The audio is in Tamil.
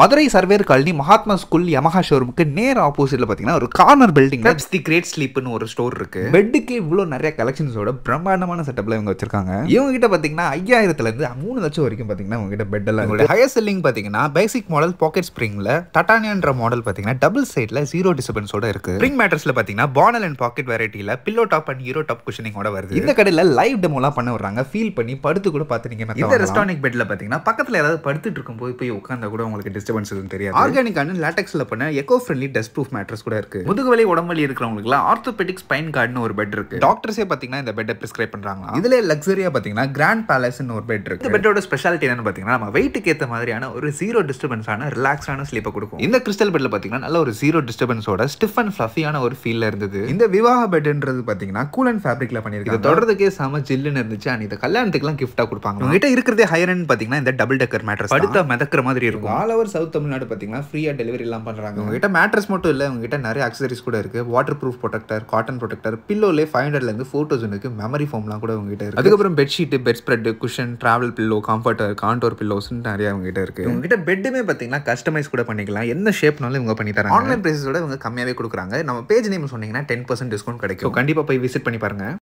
Madurai surveyor colony Mahatma school Yamaha ஷோரூமுக்கு நேர் ஆப்போசிட்ல பாத்தீங்கன்னா ஒரு கார்னர் பில்டிங் தி கிரேட் ஸ்லீப்னு ஒரு ஸ்டோர் இருக்கு பெட்டுக்கு இவ்வளவு நிறைய கலெக்ஷன்ஸோட பிரம்மாண்டமான செட்டப்ல இவங்க வச்சிருக்காங்க இவங்க கிட்ட பாத்தீங்கன்னா ஐயாயிரத்துல இருந்து மூணு லட்சம் வரைக்கும் பாத்தீங்கன்னா உங்க கிட்ட பெட் எல்லாம் ஹையர் செல்லிங் பாத்தீங்கன்னா பேசிக் மாடல் பாக்கெட் ஸ்ப்ரிங்ல டட்டானியன்ற மாடல் பாத்தீங்கன்னா டபுள் சைட்ல ஜீரோ டிசிபன்ஸோட இருக்கு ஸ்பிரிங் மேட்டர்ஸ்ல பாத்தீங்கன்னா பானல் அண்ட் பாக்கெட் வெரைட்டில pillow top and Euro top குஷனிங்கோட வருது இந்த கடையில லைவ் எல்லாம் பண்ண வர்றாங்க ஃபீல் பண்ணி படுத்து கூட பாத்துறீங்க இந்த ரெஸ்டானிக் பெட்ல பாத்தீங்கன்னா பக்கத்துல ஏதாவது படுத்துட்டு இருக்கும் போய் போய் உட்காந்து கூட உங்களுக்கு டிஸ்டர்பன்ஸ் எதுவும் தெரியாது ஆர்கானிக் அண்ட் பண்ண eco friendly dust proof mattress கூட இருக்கு முதுகு வலி உடம்பு இருக்கிறவங்களுக்குலாம் ஆர்த்தோபெடிக் ஸ்பைன் கார்டு ஒரு பெட் இருக்கு டாக்டர்ஸே பாத்தீங்கன்னா இந்த பெட்டை பிரிஸ்கிரைப் பண்றாங்க இதுல லக்ஸரியா பாத்தீங்கன்னா கிராண்ட் பேலஸ்னு ஒரு பெட் இருக்கு இந்த பெட்டோட ஸ்பெஷாலிட்டி என்னன்னு பார்த்தீங்கன்னா நம்ம வெயிட்டுக்கு ஏற்ற மாதிரியான ஒரு ஜீரோ டிஸ்டர்பன்ஸான ரிலாக்ஸான ஸ்லீப்பை கொடுக்கும் இந்த கிறிஸ்டல் பெட்ல பாத்தீங்கன்னா நல்ல ஒரு ஜீரோ டிஸ்டர்பன்ஸோட ஸ்டிஃப் அண்ட் ஃப்ளஃபியான ஒரு ஃபீல் இருந்தது இந்த விவாக பெட்ன்றது பாத்தீங்கன்னா கூல் அண்ட் ஃபேப்ரிக்ல பண்ணியிருக்காங்க இது தொடர்றதுக்கே செம ஜில்லுன்னு இருந்துச்சு அண்ட் இதை கல்யாணத்துக்குலாம் கிஃப்ட்டாக கொடுப்பாங்க உங்ககிட்ட இருக்கிறதே ஹையர்னு பாத்தீங்கன்னா இந்த டபுள் டெக்கர் மேட்ரஸ் அடுத்த மிதக்கிற மாதிரி இருக்கும் ஆல் ஓவர் சவுத் தமிழ்நாடு பார்த்தீங்கன்னா ஃப்ரீயாக டெலிவரிலாம் பண்ணுறாங்க உங்ககிட்ட மேட்ரஸ் மட்டும் இல்லை உங்ககிட்ட நிறைய அக்சசரிஸ் கூட இருக்குது water proof protector cotton protector பில்லோலே ஃபைவ் ஹண்ட்ரட்லேருந்து ஃபோர் இருக்கு மெமரி ஃபோம்லாம் கூட உங்ககிட்ட இருக்குது அதுக்கப்புறம் bedsheet bed spread cushion travel pillow comforter contour பில்லோஸ்னு நிறைய உங்ககிட்ட இருக்குது உங்ககிட்ட பெட்டுமே பார்த்தீங்கன்னா கஸ்டமைஸ் கூட பண்ணிக்கலாம் என்ன ஷேப்னாலும் இவங்க பண்ணி தரேன் ஆன்லைன் ப்ரைஸஸோட இவங்க கம்மியாகவே கொடுக்குறாங்க நம்ம பேஜ் நேம் சொன்னீங்கன்னா டென் பர்சன்ட் டிஸ்கவுண்ட் கிடைக்கும் கண்டிப்பாக போய் விசிட் பண்ணி பாருங்கள்